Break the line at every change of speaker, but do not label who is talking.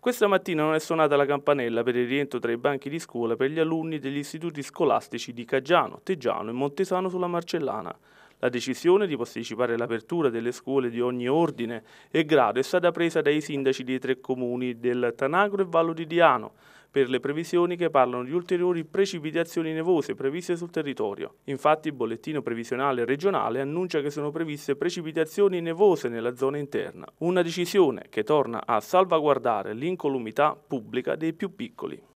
Questa mattina non è suonata la campanella per il rientro tra i banchi di scuola per gli alunni degli istituti scolastici di Caggiano, Teggiano e Montesano sulla Marcellana. La decisione di posticipare l'apertura delle scuole di ogni ordine e grado è stata presa dai sindaci dei tre comuni del Tanagro e Vallo di Diano, per le previsioni che parlano di ulteriori precipitazioni nevose previste sul territorio. Infatti il bollettino previsionale regionale annuncia che sono previste precipitazioni nevose nella zona interna, una decisione che torna a salvaguardare l'incolumità pubblica dei più piccoli.